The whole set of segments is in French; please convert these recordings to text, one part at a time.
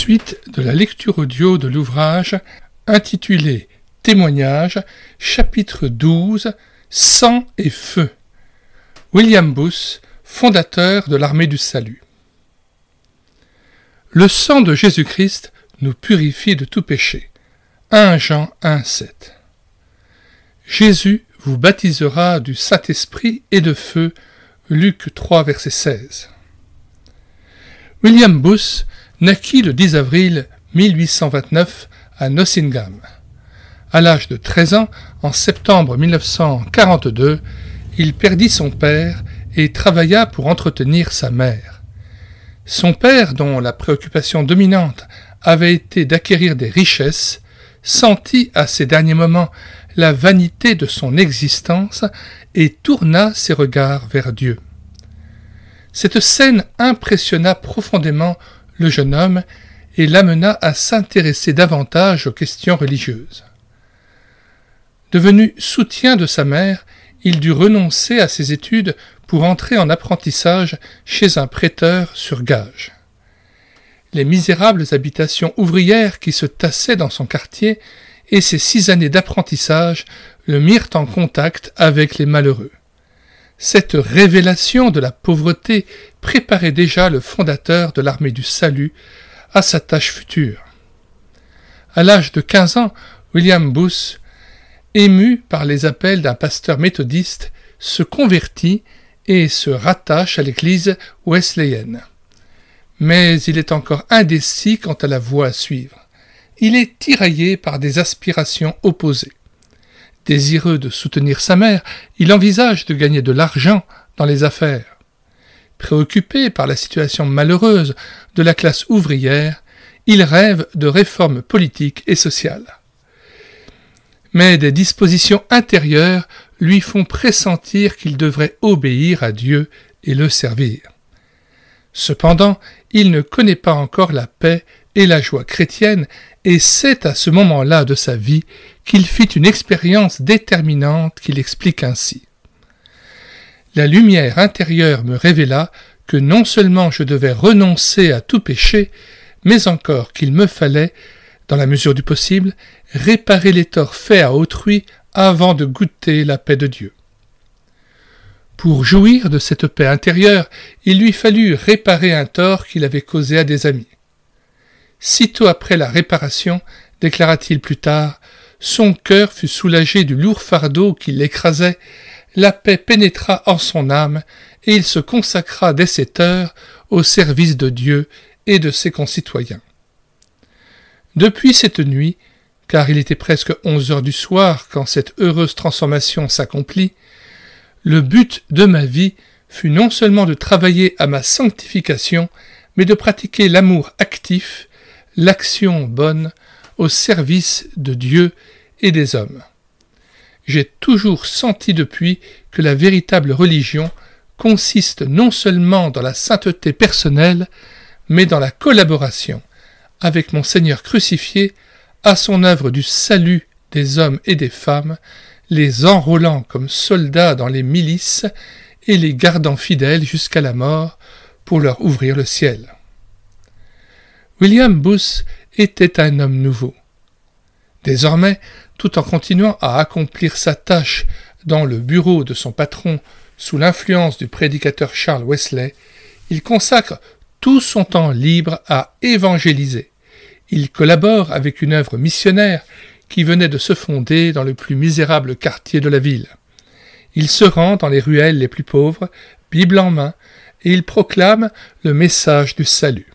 suite de la lecture audio de l'ouvrage intitulé Témoignages, chapitre 12 Sang et feu. William Booth, fondateur de l'armée du salut. Le sang de Jésus-Christ nous purifie de tout péché. 1 Jean 1,7 Jésus vous baptisera du Saint-Esprit et de feu. Luc 3, verset 16. William Booth naquit le 10 avril 1829 à Nottingham. À l'âge de 13 ans, en septembre 1942, il perdit son père et travailla pour entretenir sa mère. Son père, dont la préoccupation dominante avait été d'acquérir des richesses, sentit à ses derniers moments la vanité de son existence et tourna ses regards vers Dieu. Cette scène impressionna profondément le jeune homme et l'amena à s'intéresser davantage aux questions religieuses. Devenu soutien de sa mère, il dut renoncer à ses études pour entrer en apprentissage chez un prêteur sur gage. Les misérables habitations ouvrières qui se tassaient dans son quartier et ses six années d'apprentissage le mirent en contact avec les malheureux. Cette révélation de la pauvreté préparait déjà le fondateur de l'armée du salut à sa tâche future. À l'âge de 15 ans, William Booth, ému par les appels d'un pasteur méthodiste, se convertit et se rattache à l'église wesleyenne. Mais il est encore indécis quant à la voie à suivre. Il est tiraillé par des aspirations opposées. Désireux de soutenir sa mère, il envisage de gagner de l'argent dans les affaires. Préoccupé par la situation malheureuse de la classe ouvrière, il rêve de réformes politiques et sociales. Mais des dispositions intérieures lui font pressentir qu'il devrait obéir à Dieu et le servir. Cependant, il ne connaît pas encore la paix et la joie chrétienne et c'est à ce moment-là de sa vie qu'il fit une expérience déterminante qu'il explique ainsi. La lumière intérieure me révéla que non seulement je devais renoncer à tout péché, mais encore qu'il me fallait, dans la mesure du possible, réparer les torts faits à autrui avant de goûter la paix de Dieu. Pour jouir de cette paix intérieure, il lui fallut réparer un tort qu'il avait causé à des amis. Sitôt après la réparation, déclara-t-il plus tard, son cœur fut soulagé du lourd fardeau qui l'écrasait, la paix pénétra en son âme, et il se consacra dès cette heure au service de Dieu et de ses concitoyens. Depuis cette nuit, car il était presque onze heures du soir quand cette heureuse transformation s'accomplit, le but de ma vie fut non seulement de travailler à ma sanctification, mais de pratiquer l'amour actif l'action bonne au service de Dieu et des hommes. J'ai toujours senti depuis que la véritable religion consiste non seulement dans la sainteté personnelle, mais dans la collaboration avec mon Seigneur crucifié à son œuvre du salut des hommes et des femmes, les enrôlant comme soldats dans les milices et les gardant fidèles jusqu'à la mort pour leur ouvrir le ciel. William Booth était un homme nouveau. Désormais, tout en continuant à accomplir sa tâche dans le bureau de son patron sous l'influence du prédicateur Charles Wesley, il consacre tout son temps libre à évangéliser. Il collabore avec une œuvre missionnaire qui venait de se fonder dans le plus misérable quartier de la ville. Il se rend dans les ruelles les plus pauvres, Bible en main, et il proclame le message du salut.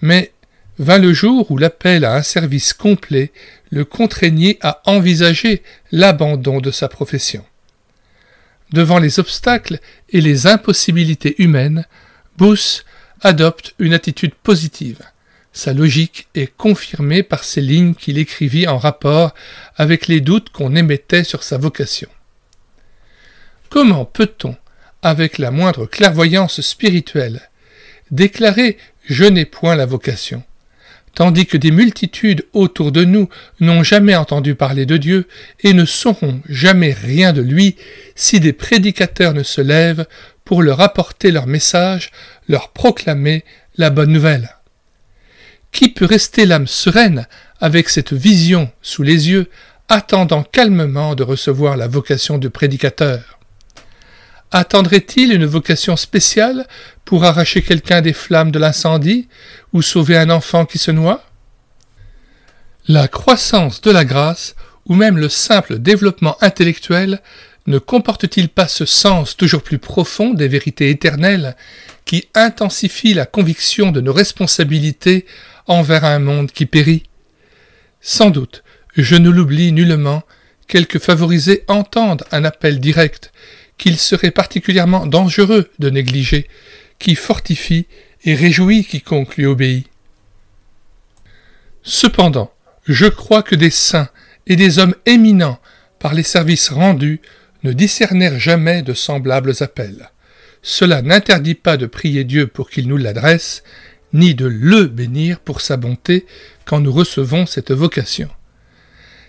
Mais vint le jour où l'appel à un service complet le contraignait à envisager l'abandon de sa profession. Devant les obstacles et les impossibilités humaines, Booth adopte une attitude positive. Sa logique est confirmée par ces lignes qu'il écrivit en rapport avec les doutes qu'on émettait sur sa vocation. Comment peut-on, avec la moindre clairvoyance spirituelle, déclarer je n'ai point la vocation. Tandis que des multitudes autour de nous n'ont jamais entendu parler de Dieu et ne sauront jamais rien de lui si des prédicateurs ne se lèvent pour leur apporter leur message, leur proclamer la bonne nouvelle. Qui peut rester l'âme sereine avec cette vision sous les yeux, attendant calmement de recevoir la vocation du prédicateur Attendrait-il une vocation spéciale pour arracher quelqu'un des flammes de l'incendie ou sauver un enfant qui se noie La croissance de la grâce, ou même le simple développement intellectuel, ne comporte-t-il pas ce sens toujours plus profond des vérités éternelles qui intensifie la conviction de nos responsabilités envers un monde qui périt Sans doute, je ne l'oublie nullement, quelques favorisés entendent un appel direct qu'il serait particulièrement dangereux de négliger, qui fortifie et réjouit quiconque lui obéit. Cependant, je crois que des saints et des hommes éminents, par les services rendus, ne discernèrent jamais de semblables appels. Cela n'interdit pas de prier Dieu pour qu'il nous l'adresse, ni de le bénir pour sa bonté quand nous recevons cette vocation.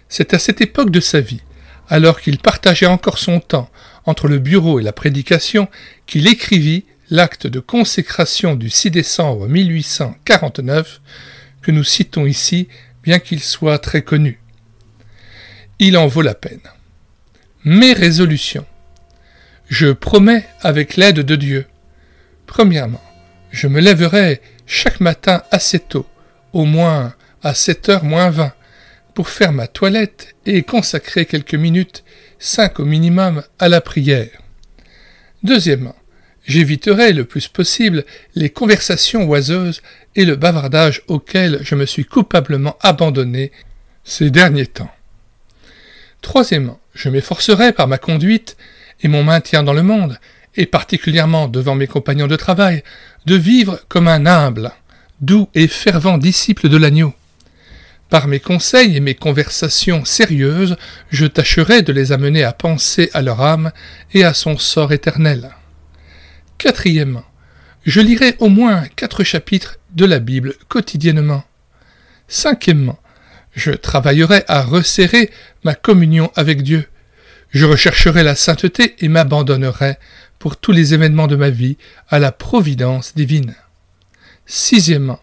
C'est à cette époque de sa vie, alors qu'il partageait encore son temps entre le bureau et la prédication, qu'il écrivit l'acte de consécration du 6 décembre 1849, que nous citons ici, bien qu'il soit très connu. Il en vaut la peine. Mes résolutions. Je promets avec l'aide de Dieu. Premièrement, je me lèverai chaque matin assez tôt, au moins à 7 heures moins 20, pour faire ma toilette et consacrer quelques minutes, cinq au minimum, à la prière. Deuxièmement, j'éviterai le plus possible les conversations oiseuses et le bavardage auquel je me suis coupablement abandonné ces derniers temps. Troisièmement, je m'efforcerai par ma conduite et mon maintien dans le monde, et particulièrement devant mes compagnons de travail, de vivre comme un humble, doux et fervent disciple de l'agneau, par mes conseils et mes conversations sérieuses, je tâcherai de les amener à penser à leur âme et à son sort éternel. Quatrièmement, je lirai au moins quatre chapitres de la Bible quotidiennement. Cinquièmement, je travaillerai à resserrer ma communion avec Dieu. Je rechercherai la sainteté et m'abandonnerai pour tous les événements de ma vie à la providence divine. Sixièmement,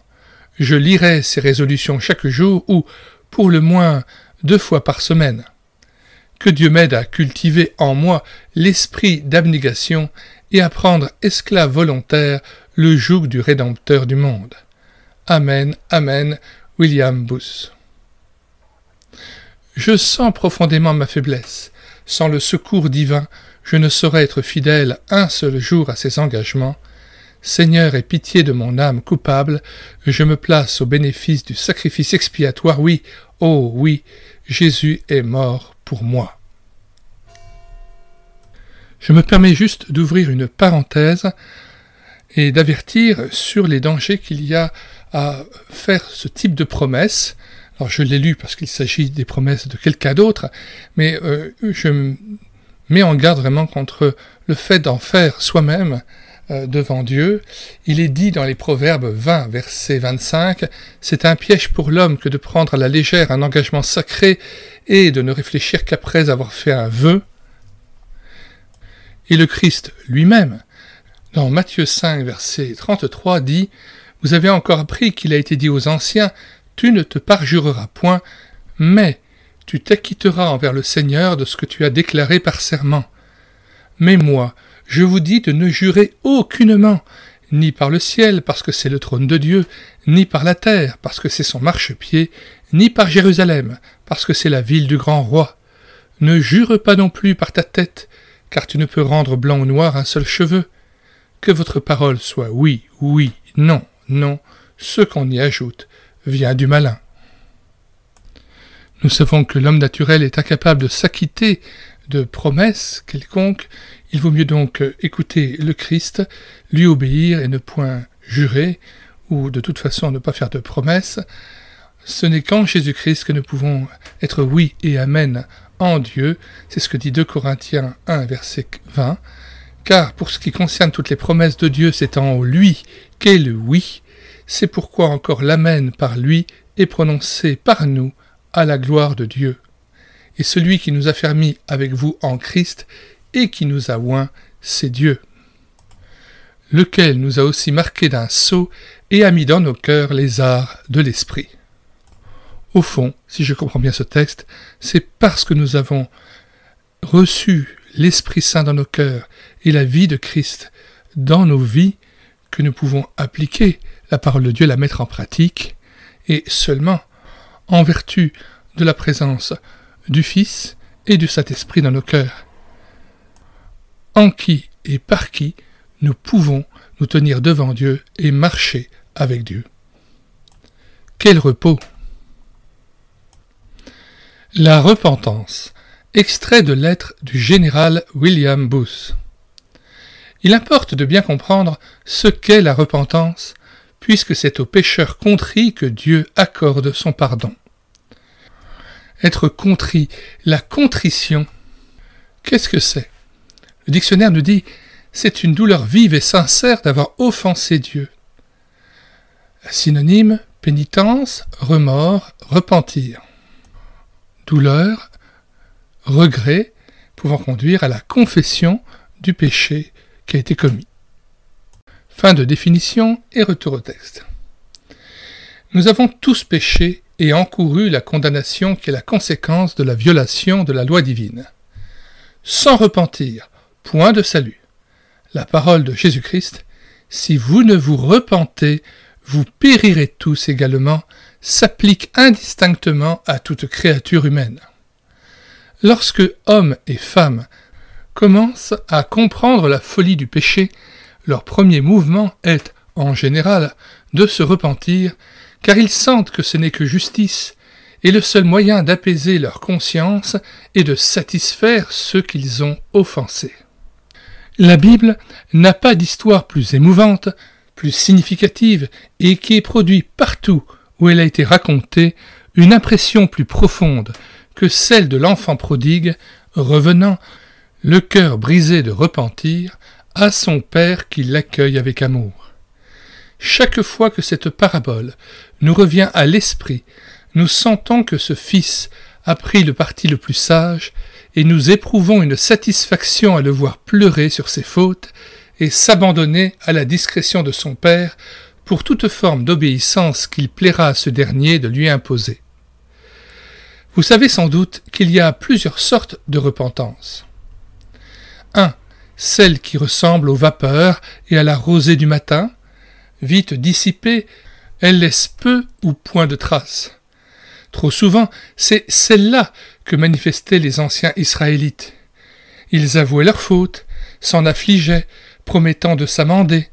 je lirai ces résolutions chaque jour ou, pour le moins, deux fois par semaine. Que Dieu m'aide à cultiver en moi l'esprit d'abnégation et à prendre esclave volontaire le joug du Rédempteur du monde. Amen, Amen, William Booth. Je sens profondément ma faiblesse. Sans le secours divin, je ne saurais être fidèle un seul jour à ses engagements, Seigneur, aie pitié de mon âme coupable, je me place au bénéfice du sacrifice expiatoire, oui, oh oui, Jésus est mort pour moi. Je me permets juste d'ouvrir une parenthèse et d'avertir sur les dangers qu'il y a à faire ce type de promesse. Alors je l'ai lu parce qu'il s'agit des promesses de quelqu'un d'autre, mais euh, je mets en garde vraiment contre le fait d'en faire soi-même euh, devant Dieu. Il est dit dans les Proverbes 20, verset 25, C'est un piège pour l'homme que de prendre à la légère un engagement sacré et de ne réfléchir qu'après avoir fait un vœu. Et le Christ lui-même, dans Matthieu 5, verset 33, dit Vous avez encore appris qu'il a été dit aux anciens, Tu ne te parjureras point, mais tu t'acquitteras envers le Seigneur de ce que tu as déclaré par serment. Mais moi, je vous dis de ne jurer aucunement, ni par le ciel, parce que c'est le trône de Dieu, ni par la terre, parce que c'est son marchepied, ni par Jérusalem, parce que c'est la ville du grand roi. Ne jure pas non plus par ta tête, car tu ne peux rendre blanc ou noir un seul cheveu. Que votre parole soit oui, oui, non, non, ce qu'on y ajoute vient du malin. Nous savons que l'homme naturel est incapable de s'acquitter de promesses quelconques, il vaut mieux donc euh, écouter le Christ, lui obéir et ne point jurer, ou de toute façon ne pas faire de promesses. Ce n'est qu'en Jésus-Christ que nous pouvons être oui et amen en Dieu, c'est ce que dit 2 Corinthiens 1 verset 20, car pour ce qui concerne toutes les promesses de Dieu, c'est en lui qu'est le oui, c'est pourquoi encore l'amen par lui est prononcé par nous à la gloire de Dieu. Et celui qui nous a fermis avec vous en Christ, et qui nous a oint, c'est Dieu, lequel nous a aussi marqué d'un sceau et a mis dans nos cœurs les arts de l'esprit. Au fond, si je comprends bien ce texte, c'est parce que nous avons reçu l'Esprit Saint dans nos cœurs et la vie de Christ dans nos vies que nous pouvons appliquer la parole de Dieu, la mettre en pratique, et seulement en vertu de la présence du Fils et du Saint-Esprit dans nos cœurs en qui et par qui nous pouvons nous tenir devant Dieu et marcher avec Dieu. Quel repos La repentance, extrait de lettre du général William Booth. Il importe de bien comprendre ce qu'est la repentance, puisque c'est au pécheur contrit que Dieu accorde son pardon. Être contrit, la contrition, qu'est-ce que c'est le dictionnaire nous dit c'est une douleur vive et sincère d'avoir offensé Dieu. Synonyme pénitence, remords, repentir. Douleur, regret, pouvant conduire à la confession du péché qui a été commis. Fin de définition et retour au texte. Nous avons tous péché et encouru la condamnation qui est la conséquence de la violation de la loi divine. Sans repentir, point de salut. La parole de Jésus-Christ, si vous ne vous repentez, vous périrez tous également, s'applique indistinctement à toute créature humaine. Lorsque hommes et femmes commencent à comprendre la folie du péché, leur premier mouvement est, en général, de se repentir, car ils sentent que ce n'est que justice, et le seul moyen d'apaiser leur conscience est de satisfaire ceux qu'ils ont offensés. La Bible n'a pas d'histoire plus émouvante, plus significative et qui ait produit partout où elle a été racontée une impression plus profonde que celle de l'enfant prodigue revenant, le cœur brisé de repentir, à son Père qui l'accueille avec amour. Chaque fois que cette parabole nous revient à l'esprit, nous sentons que ce Fils a pris le parti le plus sage et nous éprouvons une satisfaction à le voir pleurer sur ses fautes et s'abandonner à la discrétion de son Père pour toute forme d'obéissance qu'il plaira à ce dernier de lui imposer. Vous savez sans doute qu'il y a plusieurs sortes de repentance. 1. Celle qui ressemble aux vapeurs et à la rosée du matin, vite dissipée, elle laisse peu ou point de traces. Trop souvent, c'est celle-là que manifestaient les anciens israélites. Ils avouaient leurs fautes, s'en affligeaient, promettant de s'amender,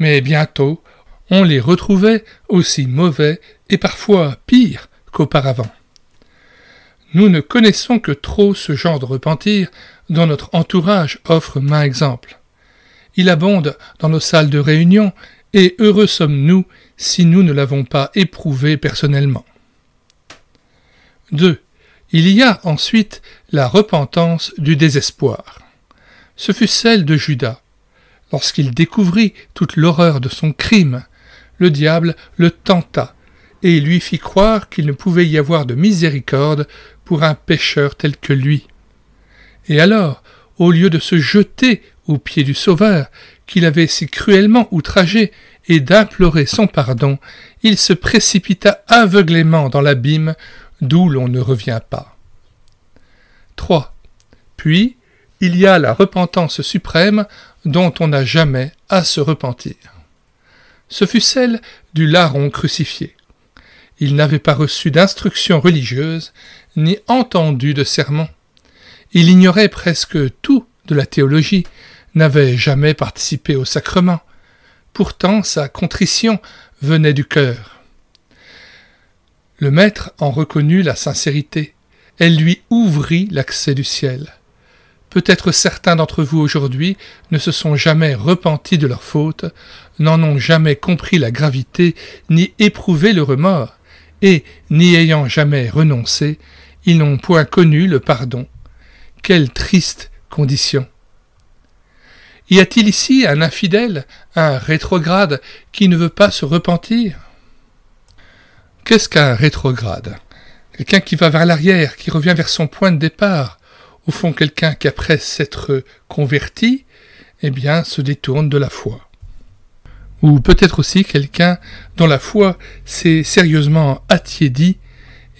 mais bientôt on les retrouvait aussi mauvais et parfois pires qu'auparavant. Nous ne connaissons que trop ce genre de repentir dont notre entourage offre main exemple. Il abonde dans nos salles de réunion et heureux sommes-nous si nous ne l'avons pas éprouvé personnellement. 2. Il y a ensuite la repentance du désespoir. Ce fut celle de Judas. Lorsqu'il découvrit toute l'horreur de son crime, le diable le tenta et lui fit croire qu'il ne pouvait y avoir de miséricorde pour un pécheur tel que lui. Et alors, au lieu de se jeter aux pieds du Sauveur, qu'il avait si cruellement outragé, et d'implorer son pardon, il se précipita aveuglément dans l'abîme d'où l'on ne revient pas. 3. Puis, il y a la repentance suprême dont on n'a jamais à se repentir. Ce fut celle du larron crucifié. Il n'avait pas reçu d'instruction religieuse, ni entendu de sermon. Il ignorait presque tout de la théologie, n'avait jamais participé au sacrement. Pourtant, sa contrition venait du cœur. Le maître en reconnut la sincérité. Elle lui ouvrit l'accès du ciel. Peut-être certains d'entre vous aujourd'hui ne se sont jamais repentis de leurs fautes, n'en ont jamais compris la gravité, ni éprouvé le remords, et, n'y ayant jamais renoncé, ils n'ont point connu le pardon. Quelle triste condition. Y a-t-il ici un infidèle, un rétrograde, qui ne veut pas se repentir? Qu'est-ce qu'un rétrograde Quelqu'un qui va vers l'arrière, qui revient vers son point de départ. Au fond, quelqu'un qui, après s'être converti, eh bien, se détourne de la foi. Ou peut-être aussi quelqu'un dont la foi s'est sérieusement attiédie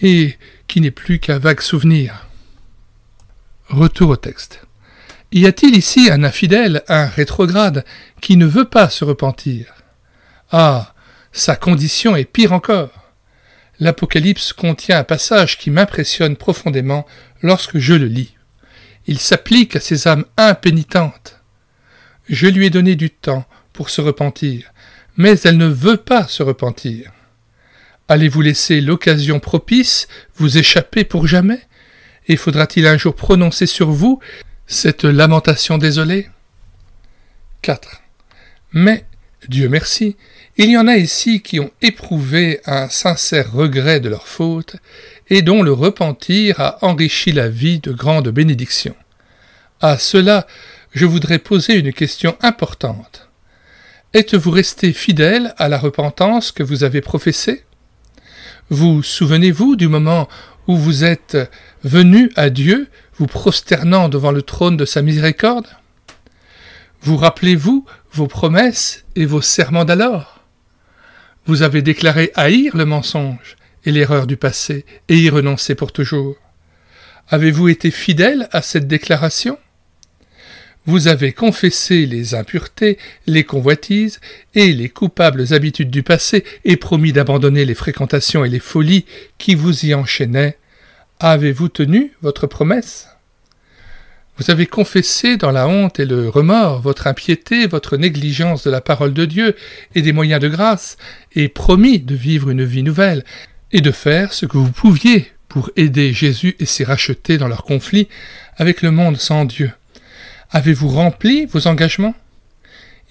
et qui n'est plus qu'un vague souvenir. Retour au texte. Y a-t-il ici un infidèle, un rétrograde, qui ne veut pas se repentir Ah, sa condition est pire encore l'Apocalypse contient un passage qui m'impressionne profondément lorsque je le lis. Il s'applique à ces âmes impénitentes. Je lui ai donné du temps pour se repentir, mais elle ne veut pas se repentir. Allez-vous laisser l'occasion propice vous échapper pour jamais Et faudra-t-il un jour prononcer sur vous cette lamentation désolée 4. Mais, Dieu merci, il y en a ici qui ont éprouvé un sincère regret de leur faute et dont le repentir a enrichi la vie de grandes bénédictions. À cela, je voudrais poser une question importante. Êtes-vous resté fidèle à la repentance que vous avez professée Vous souvenez-vous du moment où vous êtes venu à Dieu, vous prosternant devant le trône de sa miséricorde Vous rappelez-vous vos promesses et vos serments d'alors vous avez déclaré haïr le mensonge et l'erreur du passé et y renoncer pour toujours. Avez-vous été fidèle à cette déclaration Vous avez confessé les impuretés, les convoitises et les coupables habitudes du passé et promis d'abandonner les fréquentations et les folies qui vous y enchaînaient. Avez-vous tenu votre promesse vous avez confessé dans la honte et le remords votre impiété, votre négligence de la parole de Dieu et des moyens de grâce, et promis de vivre une vie nouvelle, et de faire ce que vous pouviez pour aider Jésus et ses rachetés dans leur conflit avec le monde sans Dieu. Avez-vous rempli vos engagements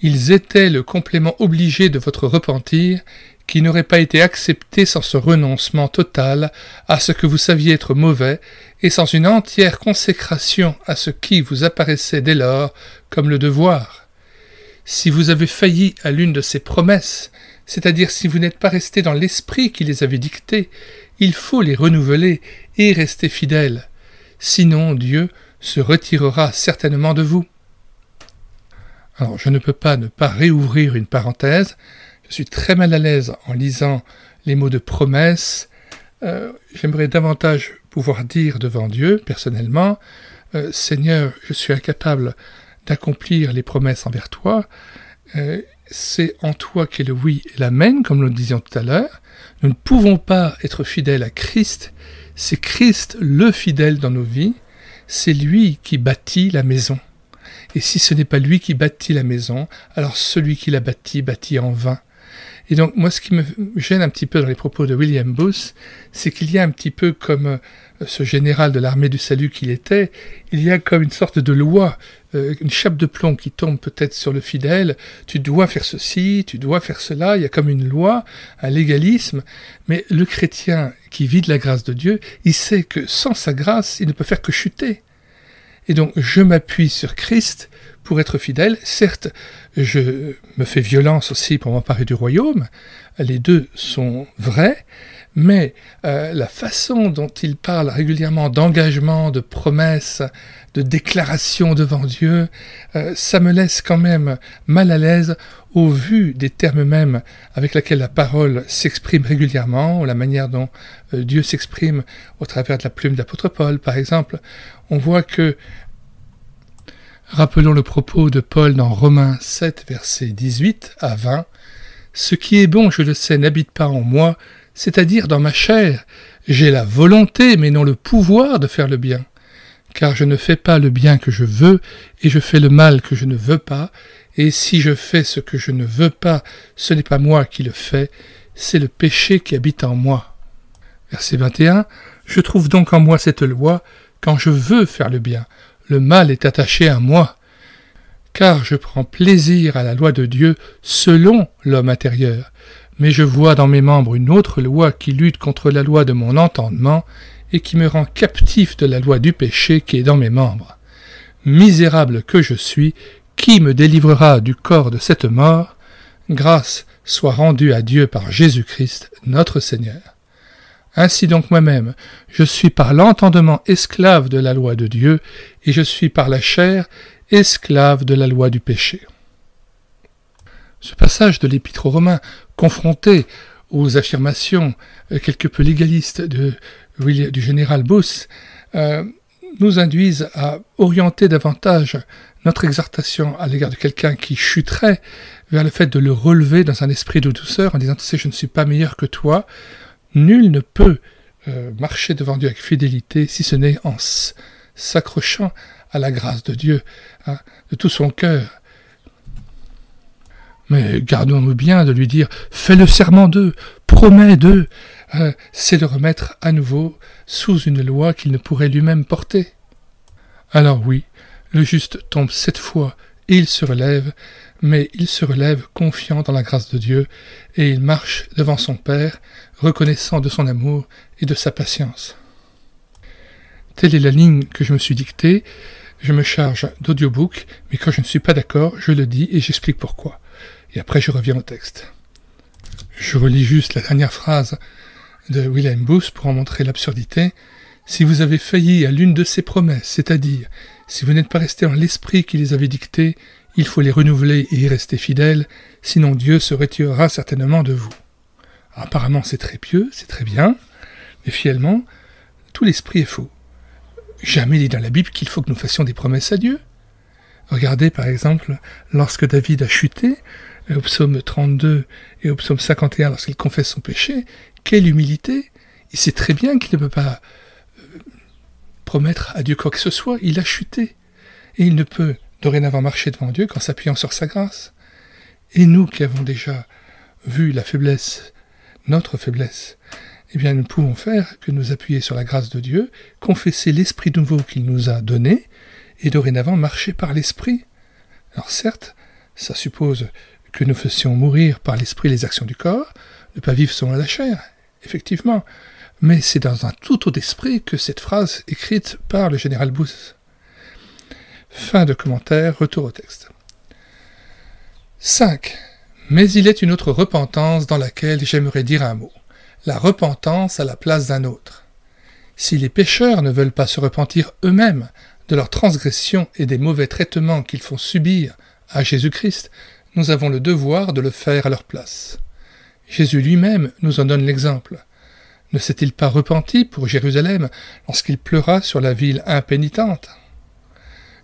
Ils étaient le complément obligé de votre repentir qui n'aurait pas été accepté sans ce renoncement total à ce que vous saviez être mauvais et sans une entière consécration à ce qui vous apparaissait dès lors comme le devoir. Si vous avez failli à l'une de ces promesses, c'est-à-dire si vous n'êtes pas resté dans l'esprit qui les avait dictées, il faut les renouveler et rester fidèle. Sinon Dieu se retirera certainement de vous. Alors je ne peux pas ne pas réouvrir une parenthèse, je suis très mal à l'aise en lisant les mots de promesse. Euh, j'aimerais davantage pouvoir dire devant Dieu, personnellement, euh, Seigneur, je suis incapable d'accomplir les promesses envers toi. Euh, c'est en toi qu'est le oui et l'amen, comme nous le disions tout à l'heure. Nous ne pouvons pas être fidèles à Christ. C'est Christ le fidèle dans nos vies. C'est lui qui bâtit la maison. Et si ce n'est pas lui qui bâtit la maison, alors celui qui la bâtit bâtit en vain. Et donc, moi, ce qui me gêne un petit peu dans les propos de William Booth, c'est qu'il y a un petit peu comme euh, ce général de l'armée du salut qu'il était, il y a comme une sorte de loi, euh, une chape de plomb qui tombe peut-être sur le fidèle, tu dois faire ceci, tu dois faire cela, il y a comme une loi, un légalisme, mais le chrétien qui vit de la grâce de Dieu, il sait que sans sa grâce, il ne peut faire que chuter. Et donc je m'appuie sur Christ pour être fidèle. Certes, je me fais violence aussi pour m'emparer du royaume, les deux sont vrais, mais euh, la façon dont il parle régulièrement d'engagement, de promesses, de déclarations devant Dieu, euh, ça me laisse quand même mal à l'aise au vu des termes mêmes avec lesquels la parole s'exprime régulièrement, ou la manière dont euh, Dieu s'exprime au travers de la plume de l'apôtre Paul, par exemple. On voit que Rappelons le propos de Paul dans Romains 7, verset 18 à 20. Ce qui est bon, je le sais, n'habite pas en moi, c'est-à-dire dans ma chair. J'ai la volonté, mais non le pouvoir de faire le bien. Car je ne fais pas le bien que je veux, et je fais le mal que je ne veux pas, et si je fais ce que je ne veux pas, ce n'est pas moi qui le fais, c'est le péché qui habite en moi. Verset 21. Je trouve donc en moi cette loi, quand je veux faire le bien, le mal est attaché à moi, car je prends plaisir à la loi de Dieu selon l'homme intérieur, mais je vois dans mes membres une autre loi qui lutte contre la loi de mon entendement et qui me rend captif de la loi du péché qui est dans mes membres. Misérable que je suis, qui me délivrera du corps de cette mort Grâce soit rendue à Dieu par Jésus-Christ notre Seigneur. Ainsi donc moi-même, je suis par l'entendement esclave de la loi de Dieu, et je suis par la chair esclave de la loi du péché. Ce passage de l'Épître aux Romains, confronté aux affirmations euh, quelque peu légalistes de, du général Booth, euh, nous induisent à orienter davantage notre exhortation à l'égard de quelqu'un qui chuterait vers le fait de le relever dans un esprit de douceur en disant tu sais je ne suis pas meilleur que toi Nul ne peut euh, marcher devant Dieu avec fidélité si ce n'est en s'accrochant à la grâce de Dieu hein, de tout son cœur. Mais gardons-nous bien de lui dire fais le serment d'eux, promets d'eux. Hein, c'est le remettre à nouveau sous une loi qu'il ne pourrait lui-même porter. Alors oui, le juste tombe cette fois et il se relève, mais il se relève confiant dans la grâce de Dieu, et il marche devant son Père, reconnaissant de son amour et de sa patience. Telle est la ligne que je me suis dictée. Je me charge d'audiobook, mais quand je ne suis pas d'accord, je le dis et j'explique pourquoi. Et après, je reviens au texte. Je relis juste la dernière phrase de William Booth pour en montrer l'absurdité. Si vous avez failli à l'une de ses promesses, c'est-à-dire si vous n'êtes pas resté dans l'esprit qui les avait dictées, il faut les renouveler et y rester fidèle, sinon Dieu se retirera certainement de vous. Apparemment, c'est très pieux, c'est très bien, mais finalement, tout l'esprit est faux. Jamais il dit dans la Bible qu'il faut que nous fassions des promesses à Dieu. Regardez par exemple, lorsque David a chuté, au psaume 32 et au psaume 51, lorsqu'il confesse son péché, quelle humilité Il sait très bien qu'il ne peut pas euh, promettre à Dieu quoi que ce soit, il a chuté. Et il ne peut dorénavant marcher devant Dieu qu'en s'appuyant sur sa grâce. Et nous qui avons déjà vu la faiblesse notre faiblesse, eh bien, nous ne pouvons faire que nous appuyer sur la grâce de Dieu, confesser l'esprit nouveau qu'il nous a donné, et dorénavant marcher par l'esprit. Alors certes, ça suppose que nous fassions mourir par l'esprit les actions du corps, ne pas vivre selon la chair, effectivement, mais c'est dans un tout autre esprit que cette phrase écrite par le général Booth. Fin de commentaire, retour au texte. 5. Mais il est une autre repentance dans laquelle j'aimerais dire un mot, la repentance à la place d'un autre. Si les pécheurs ne veulent pas se repentir eux-mêmes de leurs transgressions et des mauvais traitements qu'ils font subir à Jésus-Christ, nous avons le devoir de le faire à leur place. Jésus lui-même nous en donne l'exemple. Ne s'est-il pas repenti pour Jérusalem lorsqu'il pleura sur la ville impénitente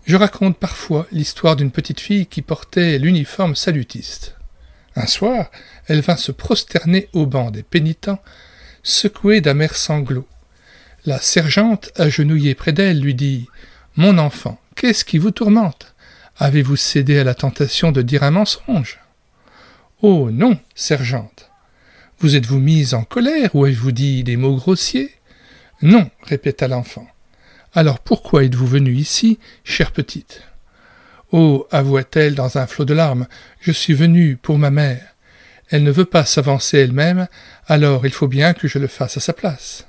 Je raconte parfois l'histoire d'une petite fille qui portait l'uniforme salutiste. Un soir, elle vint se prosterner au banc des pénitents, secouée d'amers sanglots. La sergente, agenouillée près d'elle, lui dit Mon enfant, qu'est-ce qui vous tourmente Avez-vous cédé à la tentation de dire un mensonge Oh non, sergente. Vous êtes-vous mise en colère ou avez-vous dit des mots grossiers Non, répéta l'enfant. Alors pourquoi êtes-vous venue ici, chère petite Oh avoua-t-elle dans un flot de larmes, je suis venue pour ma mère. Elle ne veut pas s'avancer elle-même, alors il faut bien que je le fasse à sa place.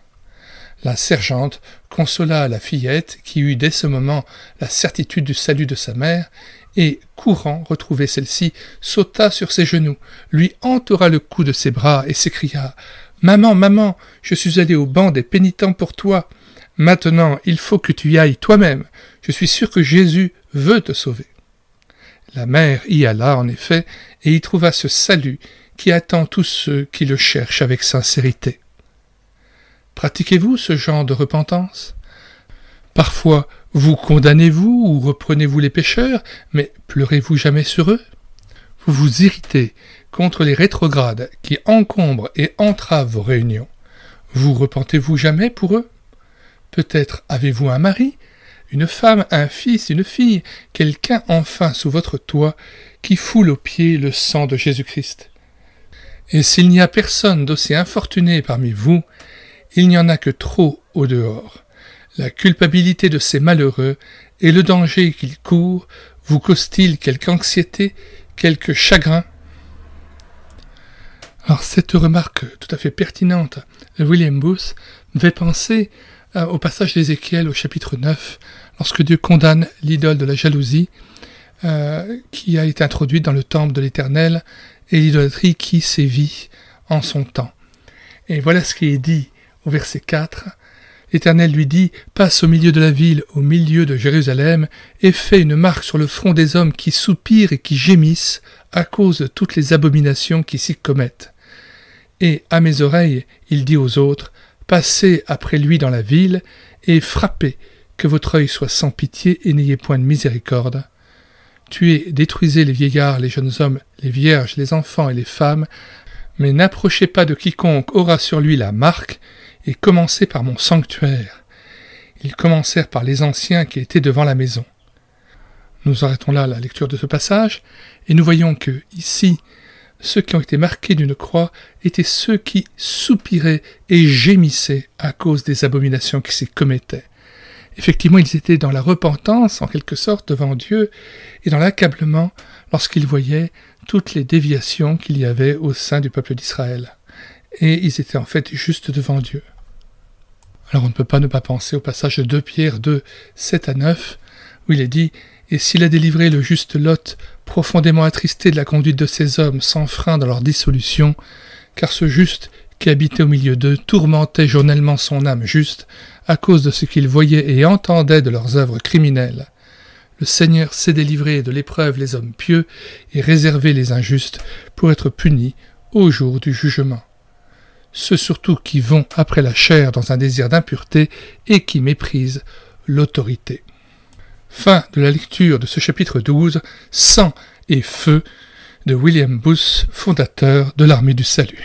La sergente consola la fillette, qui eut dès ce moment la certitude du salut de sa mère, et, courant retrouver celle-ci, sauta sur ses genoux, lui entoura le cou de ses bras et s'écria Maman, maman, je suis allée au banc des pénitents pour toi. Maintenant, il faut que tu y ailles toi-même. Je suis sûr que Jésus veut te sauver. La mère y alla en effet, et y trouva ce salut qui attend tous ceux qui le cherchent avec sincérité. Pratiquez-vous ce genre de repentance Parfois, vous condamnez-vous ou reprenez-vous les pécheurs, mais pleurez-vous jamais sur eux Vous vous irritez contre les rétrogrades qui encombrent et entravent vos réunions. Vous repentez-vous jamais pour eux Peut-être avez-vous un mari une femme, un fils, une fille, quelqu'un enfin sous votre toit qui foule aux pieds le sang de Jésus-Christ. Et s'il n'y a personne d'aussi infortuné parmi vous, il n'y en a que trop au dehors. La culpabilité de ces malheureux et le danger qu'ils courent vous cause-t-il quelque anxiété, quelque chagrin Alors cette remarque tout à fait pertinente de William Booth me fait penser euh, au passage d'Ézéchiel au chapitre 9, lorsque Dieu condamne l'idole de la jalousie euh, qui a été introduite dans le temple de l'Éternel et l'idolâtrie qui sévit en son temps. Et voilà ce qui est dit au verset 4. L'Éternel lui dit, Passe au milieu de la ville, au milieu de Jérusalem, et fais une marque sur le front des hommes qui soupirent et qui gémissent à cause de toutes les abominations qui s'y commettent. Et à mes oreilles, il dit aux autres, Passez après lui dans la ville, et frappez, que votre œil soit sans pitié, et n'ayez point de miséricorde. Tuez, détruisez les vieillards, les jeunes hommes, les vierges, les enfants et les femmes, mais n'approchez pas de quiconque aura sur lui la marque, et commencez par mon sanctuaire. Ils commencèrent par les anciens qui étaient devant la maison. Nous arrêtons là la lecture de ce passage, et nous voyons que, ici, ceux qui ont été marqués d'une croix étaient ceux qui soupiraient et gémissaient à cause des abominations qui s'y commettaient. Effectivement, ils étaient dans la repentance, en quelque sorte, devant Dieu, et dans l'accablement lorsqu'ils voyaient toutes les déviations qu'il y avait au sein du peuple d'Israël. Et ils étaient en fait juste devant Dieu. Alors on ne peut pas ne pas penser au passage de 2 Pierre 2, 7 à 9, où il est dit et s'il a délivré le juste Lot, profondément attristé de la conduite de ces hommes sans frein dans leur dissolution, car ce juste qui habitait au milieu d'eux tourmentait journellement son âme juste à cause de ce qu'il voyait et entendait de leurs œuvres criminelles. Le Seigneur s'est délivré de l'épreuve les hommes pieux et réservé les injustes pour être punis au jour du jugement. Ceux surtout qui vont après la chair dans un désir d'impureté et qui méprisent l'autorité. Fin de la lecture de ce chapitre 12, Sang et feu, de William Booth, fondateur de l'armée du salut.